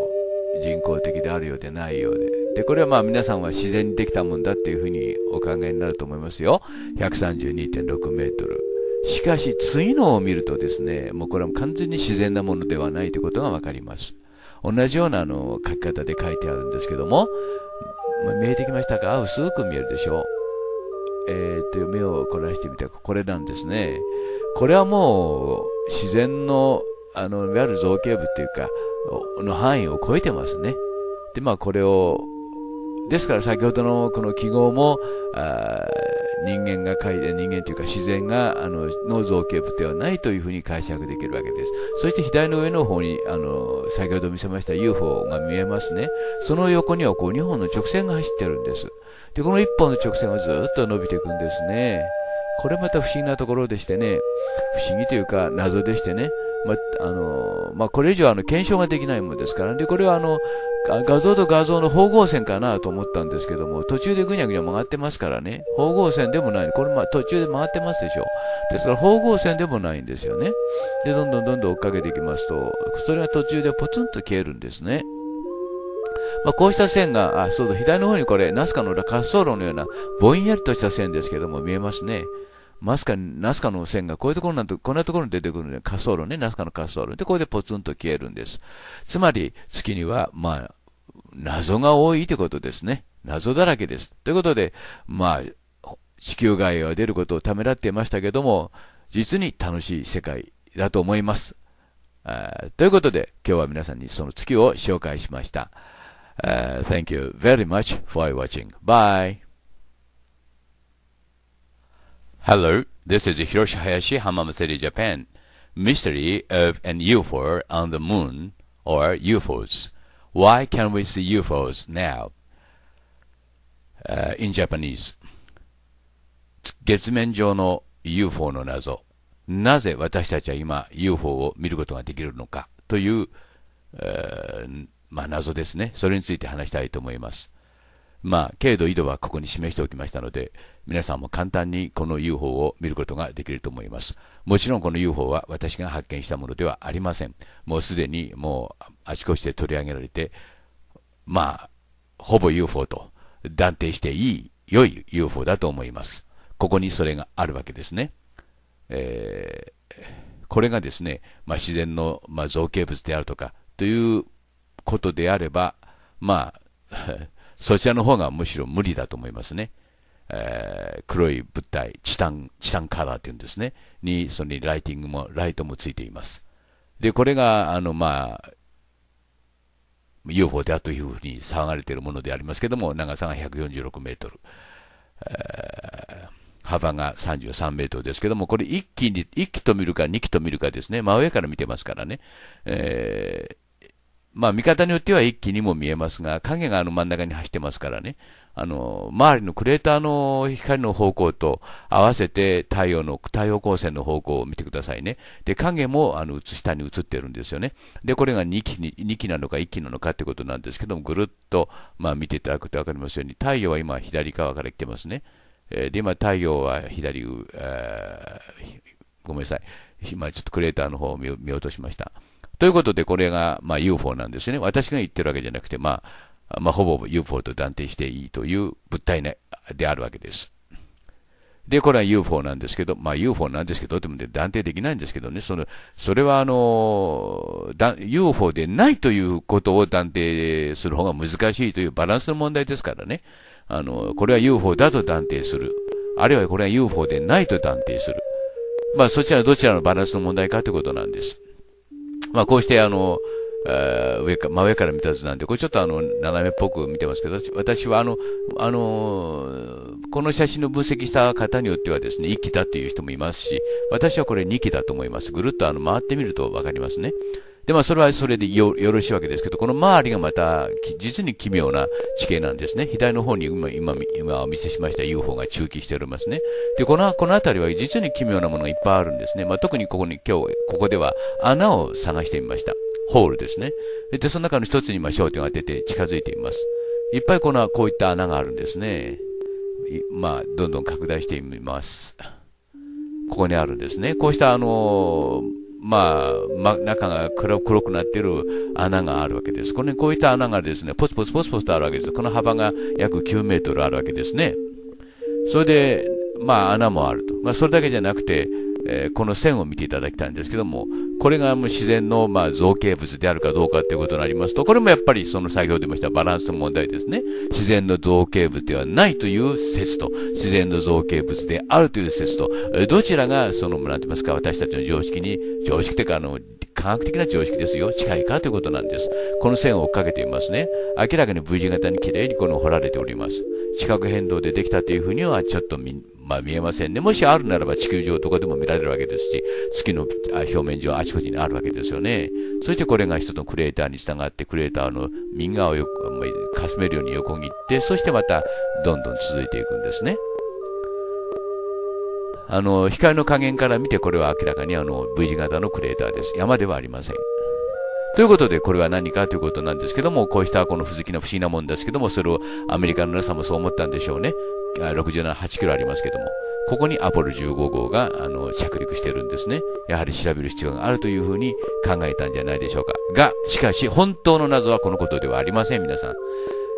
人工的であるようでないようで。で、これはまあ皆さんは自然にできたもんだっていうふうにお考えになると思いますよ。132.6メートル。しかし、次のを見るとですね、もうこれは完全に自然なものではないということがわかります。同じようなあの書き方で書いてあるんですけども、見えてきましたか薄く見えるでしょう。えー、っと、目を凝らしてみたこれなんですね。これはもう、自然の、あの、いわゆる造形部っていうか、の範囲を超えてますね。で、まあこれを、ですから先ほどのこの記号も、あ人間が書いて、人間というか自然が、あの、の造形物ではないというふうに解釈できるわけです。そして左の上の方に、あの、先ほど見せました UFO が見えますね。その横にはこう2本の直線が走ってるんです。で、この1本の直線がずっと伸びていくんですね。これまた不思議なところでしてね、不思議というか謎でしてね、まあのまあ、これ以上あの検証ができないものですから、でこれはあの画像と画像の縫合線かなと思ったんですけども、途中でぐにゃぐにゃ曲がってますからね、縫合線でもない、これ、ま途中で曲がってますでしょ、ですから縫合線でもないんですよね、でどんどんどんどん追っかけていきますと、それが途中でポツンと消えるんですね。まあ、こうした線が、あ、そうだ、左の方にこれ、ナスカの滑走路のようなぼんやりとした線ですけども見えますね。マスカ、ナスカの線がこういうところなんて、こんなところに出てくるんで、滑走路ね、ナスカの滑走路。で、これでポツンと消えるんです。つまり、月には、まあ、謎が多いってことですね。謎だらけです。ということで、まあ、地球外へ出ることをためらっていましたけども、実に楽しい世界だと思います。ということで、今日は皆さんにその月を紹介しました。thank you very much for watching. Bye. Hello, this is Hiroshi Hayashi, Hamamaseri, Japan. Mystery of an UFO on the Moon or UFOs. Why can we see UFOs now? Uh, in Japanese. 月面上の UFO の謎。なぜ私たちは今 UFO を見ることができるのかという、えー、まあ、謎ですね。それについて話したいと思います。まあ、軽度、緯度はここに示しておきましたので、皆さんも簡単にこの UFO を見ることができると思います。もちろんこの UFO は私が発見したものではありません。もうすでにもうあちこちで取り上げられて、まあ、ほぼ UFO と断定していい、良い UFO だと思います。ここにそれがあるわけですね。えー、これがですね、まあ、自然の、まあ、造形物であるとかということであれば、まあそちらの方がむしろ無理だと思いますね。えー、黒い物体、チタン、チタンカラーっていうんですね。に、そのにライティングも、ライトもついています。で、これが、あの、まあ、UFO であというふうに騒がれているものでありますけども、長さが146メートル、えー、幅が33メートルですけども、これ1機に、1機と見るか2機と見るかですね、真上から見てますからね、えー、まあ見方によっては一気にも見えますが、影があの真ん中に走ってますからね、あの、周りのクレーターの光の方向と合わせて太陽の、太陽光線の方向を見てくださいね。で、影もあの、下に映ってるんですよね。で、これが2期に、2期なのか1期なのかってことなんですけども、ぐるっと、まあ見ていただくとわかりますように、太陽は今左側から来てますね。えー、で、今太陽は左、えー、ごめんなさい。今ちょっとクレーターの方を見落としました。ということで、これが、まあ、UFO なんですね。私が言ってるわけじゃなくて、まあ、まあ、ほぼ UFO と断定していいという物体であるわけです。で、これは UFO なんですけど、まあ UFO なんですけど、でも断定できないんですけどね、その、それはあの、UFO でないということを断定する方が難しいというバランスの問題ですからね。あの、これは UFO だと断定する。あるいはこれは UFO でないと断定する。まあそちらどちらのバランスの問題かということなんです。まあ、こうして、あの、えー、上か、真上から見た図なんで、これちょっとあの、斜めっぽく見てますけど、私はあの、あのー、この写真の分析した方によってはですね、1機だっていう人もいますし、私はこれ2機だと思います。ぐるっとあの、回ってみるとわかりますね。で、まあ、それはそれでよろしいわけですけど、この周りがまた、実に奇妙な地形なんですね。左の方に今、今、今お見せしました UFO が中期しておりますね。で、この、この辺りは実に奇妙なものがいっぱいあるんですね。まあ、特にここに今日、ここでは穴を探してみました。ホールですね。で、その中の一つに今焦点を当てて近づいています。いっぱいこの、こういった穴があるんですね。まあ、どんどん拡大してみます。ここにあるんですね。こうした、あのーまあ、ま、中が黒黒くなっている穴があるわけです。これこういった穴がですね、ポツポツポツポツとあるわけです。この幅が約9メートルあるわけですね。それで、まあ穴もあると。まあそれだけじゃなくて、えー、この線を見ていただきたいんですけども、これがもう自然のまあ造形物であるかどうかということになりますと、これもやっぱりその先ほど言いしたバランスの問題ですね。自然の造形物ではないという説と、自然の造形物であるという説と、どちらがその、なんて言いますか、私たちの常識に、常識というか、あの、科学的な常識ですよ。近いかということなんです。この線を追っかけていますね。明らかに V 字型に綺麗にこの掘られております。地殻変動でできたというふうにはちょっと見まあ、見えませんね。もしあるならば地球上とかでも見られるわけですし、月の表面上あちこちにあるわけですよね。そしてこれが一つのクレーターに従って、クレーターの右側をよかすめるように横切って、そしてまたどんどん続いていくんですね。あの、光の加減から見てこれは明らかにあの V 字型のクレーターです。山ではありません。ということで、これは何かということなんですけども、こうしたこの不思議な不思議なもんですけども、それをアメリカの皆さんもそう思ったんでしょうね。67.8キロありますけども、ここにアポロ15号があの着陸してるんですね。やはり調べる必要があるというふうに考えたんじゃないでしょうか。が、しかし本当の謎はこのことではありません、皆さん。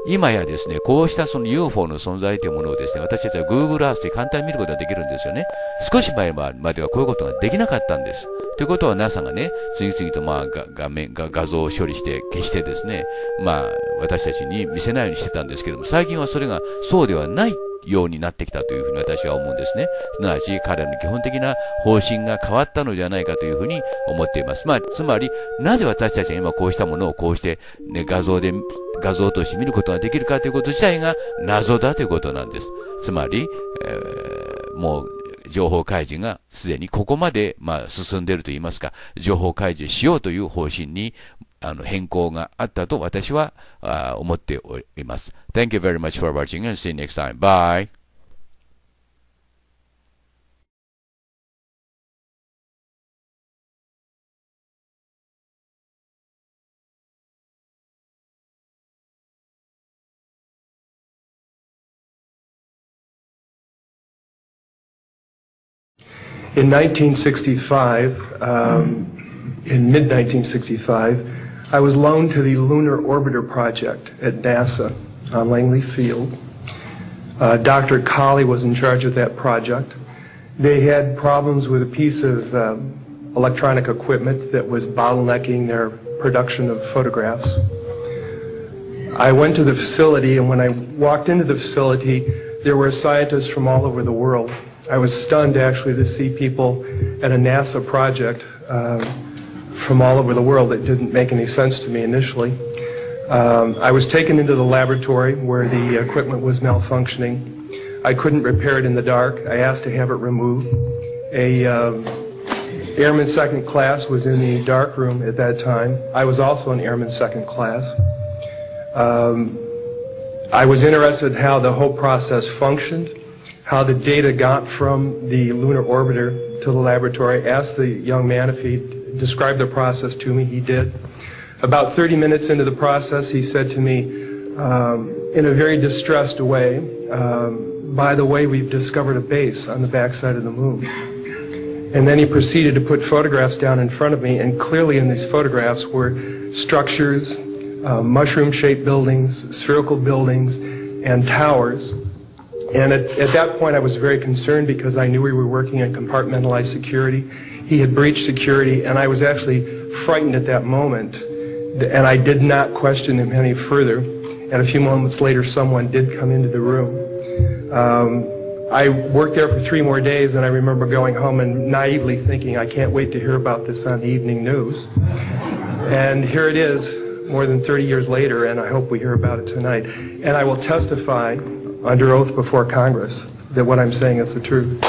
今やですね、こうしたその UFO の存在というものをですね、私たちは Google Earth で簡単に見ることができるんですよね。少し前まではこういうことができなかったんです。ということは NASA がね、次々とまあ画面が画像を処理して消してですね、まあ私たちに見せないようにしてたんですけども、最近はそれがそうではないようになってきたというふうに私は思うんですね。すなわち彼らの基本的な方針が変わったのではないかというふうに思っています。まあ、つまり、なぜ私たちは今こうしたものをこうして、ね、画像で、画像として見ることができるかということ自体が謎だということなんです。つまり、えー、もう、情報開示がすでにここまで、まあ、進んでいると言いますか、情報開示しようという方針にあの変更があったと私はあ思っております。Thank you very much for watching and see you next time. Bye! In 1965, um, in mid 1965, I was loaned to the Lunar Orbiter Project at NASA on Langley Field. Uh, Dr. Colley was in charge of that project. They had problems with a piece of um, electronic equipment that was bottlenecking their production of photographs. I went to the facility, and when I walked into the facility, there were scientists from all over the world. I was stunned, actually, to see people at a NASA project. Um, from all over the world. It didn't make any sense to me initially. Um, I was taken into the laboratory where the equipment was malfunctioning. I couldn't repair it in the dark. I asked to have it removed. A um, airman second class was in the dark room at that time. I was also an airman second class. Um, I was interested how the whole process functioned, how the data got from the lunar orbiter to the laboratory. I asked the young man if he'd described the process to me. He did. About 30 minutes into the process, he said to me, um, in a very distressed way, um, by the way, we've discovered a base on the backside of the moon. And then he proceeded to put photographs down in front of me, and clearly in these photographs were structures, uh, mushroom-shaped buildings, spherical buildings, and towers and at, at, that point, I was very concerned because I knew we were working in compartmentalized security. He had breached security, and I was actually frightened at that moment. And I did not question him any further. And a few moments later, someone did come into the room. Um, I worked there for three more days, and I remember going home and naively thinking, I can't wait to hear about this on the evening news. and here it is, more than 30 years later, and I hope we hear about it tonight. And I will testify under oath before Congress that what I'm saying is the truth.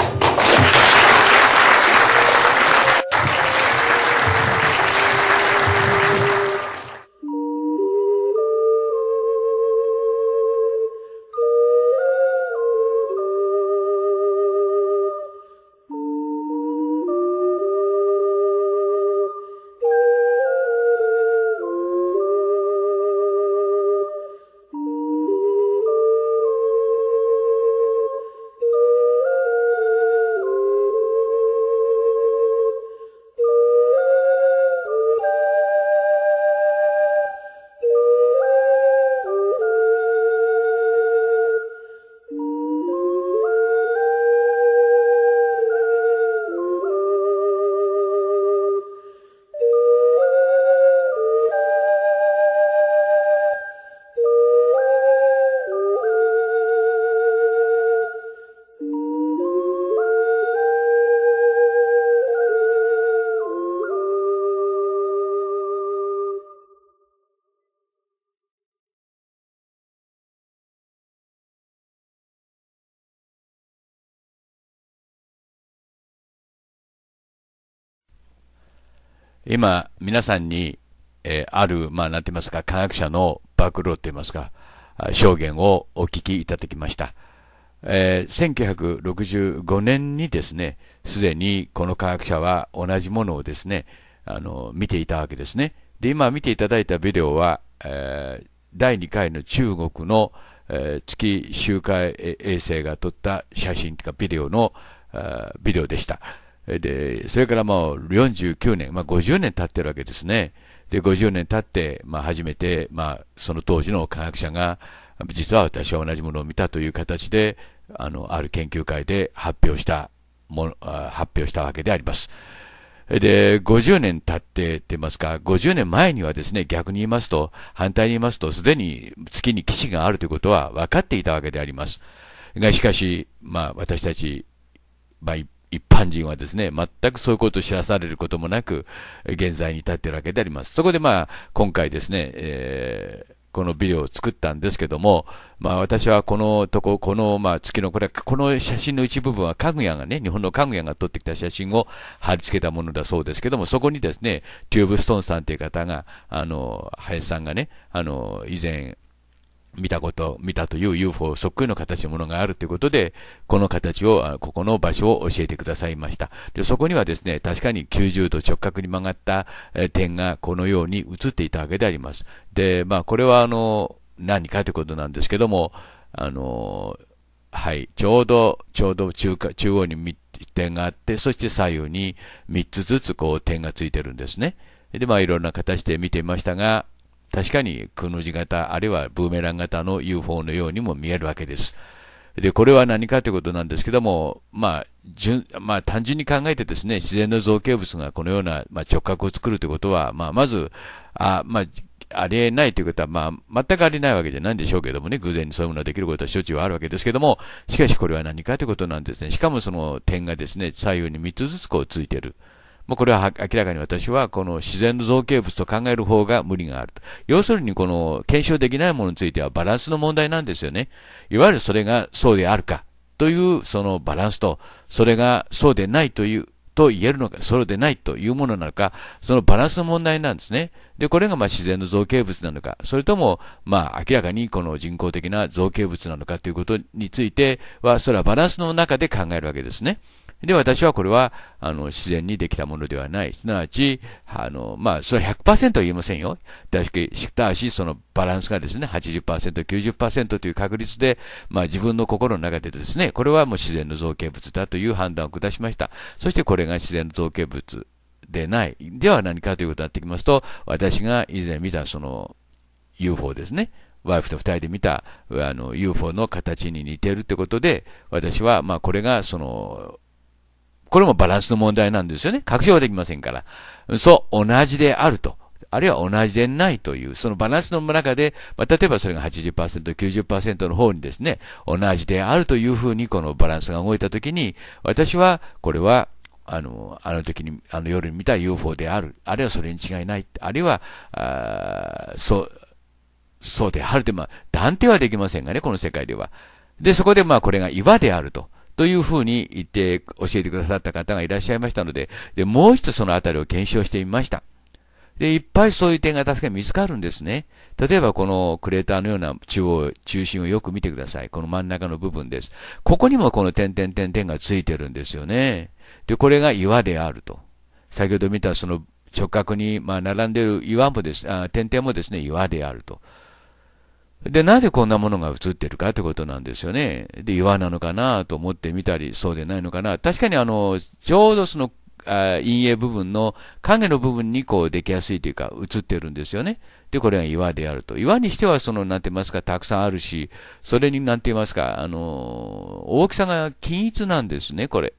今、皆さんに、えー、ある、まあ、なんて言いますか、科学者の暴露と言いますか、証言をお聞きいただきました。えー、1965年にですね、すでにこの科学者は同じものをですね、あの、見ていたわけですね。で、今見ていただいたビデオは、えー、第2回の中国の、えー、月周回衛星が撮った写真というかビデオの、ビデオでした。で、それからもう49年、まあ、50年経ってるわけですね。で、50年経って、まあ、初めて、まあ、その当時の科学者が、実は私は同じものを見たという形で、あの、ある研究会で発表したも発表したわけであります。で、50年経ってって言いますか、50年前にはですね、逆に言いますと、反対に言いますと、すでに月に基地があるということは分かっていたわけであります。が、しかし、まあ、私たち、まあ、一一般人はですね、全くそういうことを知らされることもなく、現在に至っているわけであります。そこでまあ、今回ですね、えー、このビデオを作ったんですけども、まあ私はこのとこ、このまあ月の、これは、この写真の一部分は家具屋がね、日本の家具屋が撮ってきた写真を貼り付けたものだそうですけども、そこにですね、チューブストーンさんという方が、あの、林さんがね、あの、以前、見たこと、見たという UFO そっくりの形のものがあるということで、この形を、ここの場所を教えてくださいました。で、そこにはですね、確かに90度直角に曲がった点がこのように映っていたわけであります。で、まあ、これはあの、何かということなんですけども、あの、はい、ちょうど、ちょうど中中央に点があって、そして左右に3つずつこう点がついてるんですね。で、まあ、いろんな形で見てみましたが、確かにくの字型、あるいはブーメラン型の UFO のようにも見えるわけです。で、これは何かということなんですけども、まあ、純、まあ、単純に考えてですね、自然の造形物がこのような、まあ、直角を作るということは、まあ、まず、あ、まあ、ありえないということは、まあ、全くありえないわけじゃないんでしょうけどもね、偶然にそういうものができることは処置はあるわけですけども、しかしこれは何かということなんですね。しかもその点がですね、左右に3つずつこうついてる。まあ、これは明らかに私はこの自然の造形物と考える方が無理があると。要するにこの検証できないものについてはバランスの問題なんですよね。いわゆるそれがそうであるかというそのバランスと、それがそうでないという、と言えるのか、そうでないというものなのか、そのバランスの問題なんですね。で、これがまあ自然の造形物なのか、それともまあ明らかにこの人工的な造形物なのかということについては、それはバランスの中で考えるわけですね。で、私はこれは、あの、自然にできたものではない。すなわち、あの、まあ、それは100%は言えませんよ。だしかし、そのバランスがですね、80%、90%という確率で、まあ、自分の心の中でですね、これはもう自然の造形物だという判断を下しました。そしてこれが自然の造形物でない。では何かということになってきますと、私が以前見たその UFO ですね。ワイフと二人で見たあの UFO の形に似ているってことで、私はまあこれがそのこれもバランスの問題なんですよね。確証はできませんから。そう、同じであると。あるいは同じでないという、そのバランスの中で、まあ、例えばそれが80%、90%の方にですね、同じであるというふうにこのバランスが動いたときに、私は、これは、あの、あの時に、あの夜に見た UFO である。あるいはそれに違いない。あるいは、あそう、そうであるで、まあ、断定はできませんがね、この世界では。で、そこでまあ、これが岩であると。というふうに言って教えてくださった方がいらっしゃいましたので、で、もう一つそのあたりを検証してみました。で、いっぱいそういう点が確かに見つかるんですね。例えばこのクレーターのような中央、中心をよく見てください。この真ん中の部分です。ここにもこの点点点点がついてるんですよね。で、これが岩であると。先ほど見たその直角に、まあ、並んでる岩もです、あ点々もですね、岩であると。で、なぜこんなものが映ってるかってことなんですよね。で、岩なのかなと思ってみたり、そうでないのかな。確かにあの、ちょうどその、あ陰影部分の影の部分にこうできやすいというか映ってるんですよね。で、これが岩であると。岩にしてはその、なんて言いますか、たくさんあるし、それになんて言いますか、あのー、大きさが均一なんですね、これ。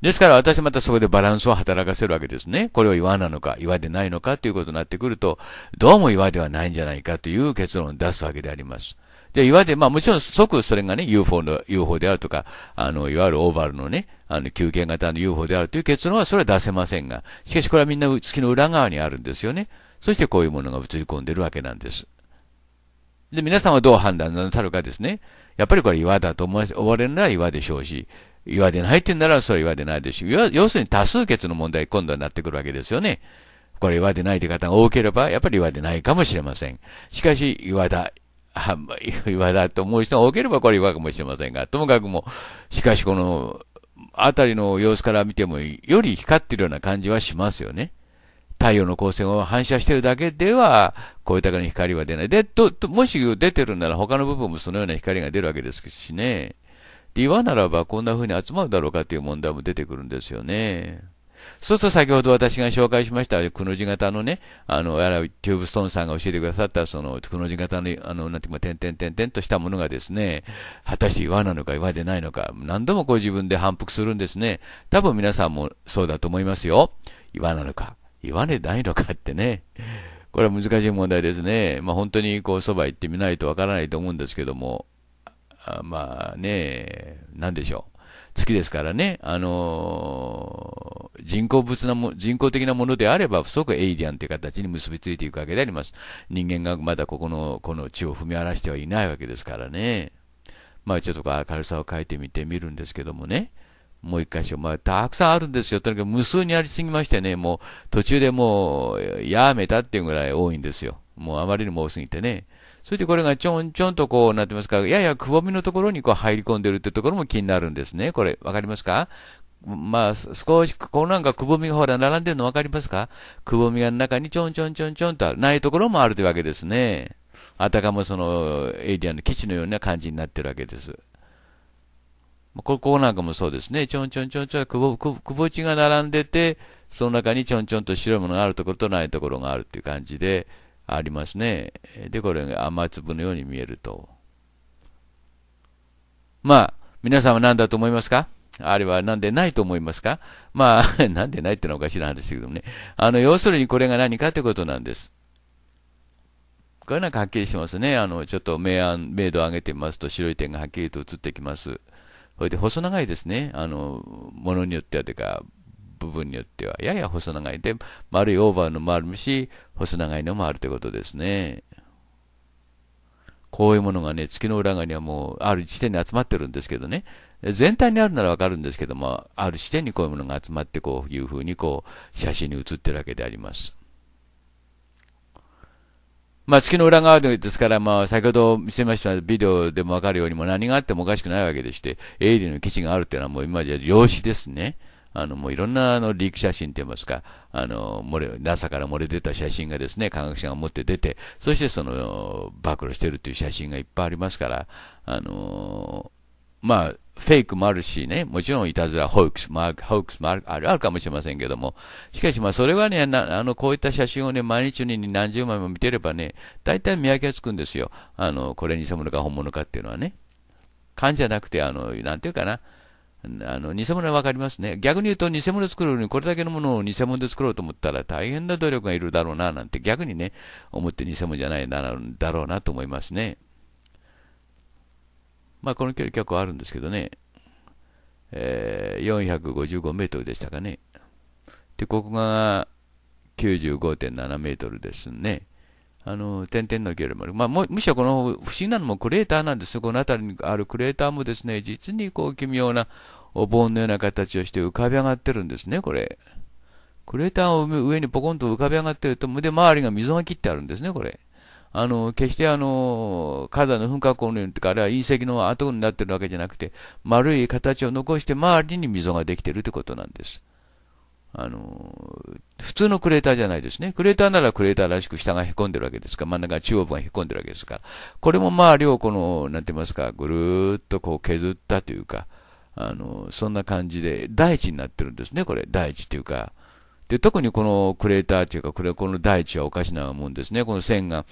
ですから私またそこでバランスを働かせるわけですね。これを岩なのか、岩でないのかということになってくると、どうも岩ではないんじゃないかという結論を出すわけであります。で、岩で、まあもちろん即それがね、UFO の、UFO であるとか、あの、いわゆるオーバルのね、あの、球形型の UFO であるという結論はそれは出せませんが、しかしこれはみんな月の裏側にあるんですよね。そしてこういうものが映り込んでるわけなんです。で、皆さんはどう判断なさるかですね。やっぱりこれ岩だと思われるなら岩でしょうし、言われないってんならそう言われないでしょ。要するに多数決の問題今度はなってくるわけですよね。これ言われてないって方が多ければ、やっぱり言われてないかもしれません。しかし、言わま [LAUGHS] 言わだと思う人が多ければこれ言わかもしれませんが、ともかくも、しかしこの、あたりの様子から見ても、より光ってるような感じはしますよね。太陽の光線を反射してるだけでは、こういう高に光は出ない。で、と、もし出てるなら他の部分もそのような光が出るわけですしね。岩ならばこんな風に集まるだろうかという問題も出てくるんですよね。そうすると先ほど私が紹介しました、くの字型のね、あの、やら、チューブストーンさんが教えてくださった、その、くの字型の、あの、なんていうか、点々点々としたものがですね、果たして岩なのか岩でないのか、何度もこう自分で反復するんですね。多分皆さんもそうだと思いますよ。岩なのか、岩でないのかってね。これは難しい問題ですね。まあ、本当にこう、そば行ってみないとわからないと思うんですけども、まあね、なんでしょう。月ですからね、あのー、人工物なも、人工的なものであれば、不足エイリアンという形に結びついていくわけであります。人間がまだここの、この地を踏み荒らしてはいないわけですからね。まあちょっと明るさを変えてみてみるんですけどもね。もう一箇所、まあ、たくさんあるんですよ。とにかく無数にありすぎましてね、もう途中でもう、やめたっていうぐらい多いんですよ。もうあまりにも多すぎてね。それでこれがちょんちょんとこうなってますから、ややくぼみのところにこう入り込んでるってところも気になるんですね。これ、わかりますかまあ、少し、こうなんかくぼみがほら、並んでるの分かりますかくぼみが中にちょんちょんちょんちょんとないところもあるというわけですね。あたかもそのエリアの基地のような感じになってるわけです。ここなんかもそうですね。ちょんちょんちょんちょん、くぼ、くぼ地が並んでて、その中にちょんちょんと白いものがあるところとないところがあるっていう感じで、ありますね。で、これが雨粒のように見えると。まあ、皆さんは何だと思いますかあれは何でないと思いますかまあ、な [LAUGHS] んでないってのはおかしな話ですけどもね。あの、要するにこれが何かってことなんです。これなんかはっきりしますね。あの、ちょっと明暗、明度を上げてみますと白い点がはっきりと映ってきます。それで細長いですね。あの、ものによってはというか、部分によっては、やや細長いで、丸いオーバーのもあるし、細長いのもあるということですね。こういうものがね、月の裏側にはもう、ある地点に集まってるんですけどね、全体にあるならわかるんですけども、ある地点にこういうものが集まって、こういうふうにこう、写真に写ってるわけであります。まあ、月の裏側ですから、まあ、先ほど見せましたビデオでもわかるようにも何があってもおかしくないわけでして、エイリの基地があるっていうのはもう今じゃ養子ですね。あの、もういろんなあのリーク写真って言いますか、あの、漏れ、NASA から漏れ出た写真がですね、科学者が持って出て、そしてその、暴露してるという写真がいっぱいありますから、あの、まあ、フェイクもあるしね、もちろんいたずら、ホークスもある、ホークスもある、あるかもしれませんけども、しかしまあそれはね、あの、こういった写真をね、毎日に何十枚も見てればね、大体見分けがつくんですよ。あの、これ偽物か本物かっていうのはね。勘じゃなくて、あの、なんていうかな、あの、偽物はわかりますね。逆に言うと、偽物作るのにこれだけのものを偽物で作ろうと思ったら大変な努力がいるだろうな、なんて逆にね、思って偽物じゃないな、だろうなと思いますね。まあ、この距離結構あるんですけどね。えー、455メートルでしたかね。で、ここが95.7メートルですね。あの、点々のゲルもある。まあ、むしろこの不思議なのもクレーターなんです。この辺りにあるクレーターもですね、実にこう奇妙なお盆のような形をして浮かび上がってるんですね、これ。クレーターを上にポコンと浮かび上がってると、で、周りが溝が切ってあるんですね、これ。あの、決してあの、火山の噴火口のようにあるいは隕石の跡になってるわけじゃなくて、丸い形を残して周りに溝ができてるってことなんです。あの、普通のクレーターじゃないですね。クレーターならクレーターらしく下が凹んでるわけですから、真ん中中央部が凹んでるわけですから、これもまあ、両この、なんて言いますか、ぐるーっとこう削ったというか、あの、そんな感じで、大地になってるんですね、これ。大地というか。で、特にこのクレーターというか、これ、この大地はおかしなもんですね。この線が、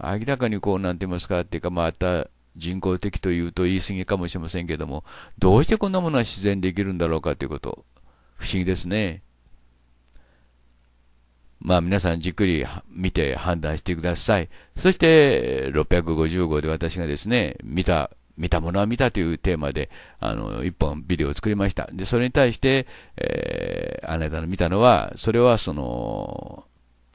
明らかにこう、なんて言いますか、っていうか、また、人工的というと言い過ぎかもしれませんけども、どうしてこんなものは自然できるんだろうかということ、不思議ですね。まあ皆さんじっくり見て判断してください。そして650号で私がですね、見た、見たものは見たというテーマで、あの、一本ビデオを作りました。で、それに対して、えー、あなたの見たのは、それはその、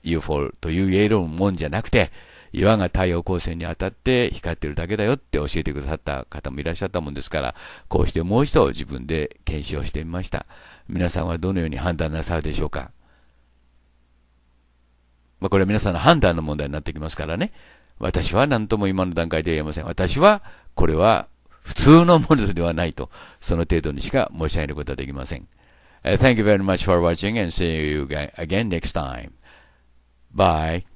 UFO という言えるもんじゃなくて、岩が太陽光線に当たって光ってるだけだよって教えてくださった方もいらっしゃったもんですから、こうしてもう一度自分で検証してみました。皆さんはどのように判断なさるでしょうかまあ、これは皆さんの判断の問題になってきますからね。私は何とも今の段階で言えません。私は、これは普通のものではないと、その程度にしか申し上げることはできません。Uh, thank you very much for watching and see you again next time. Bye.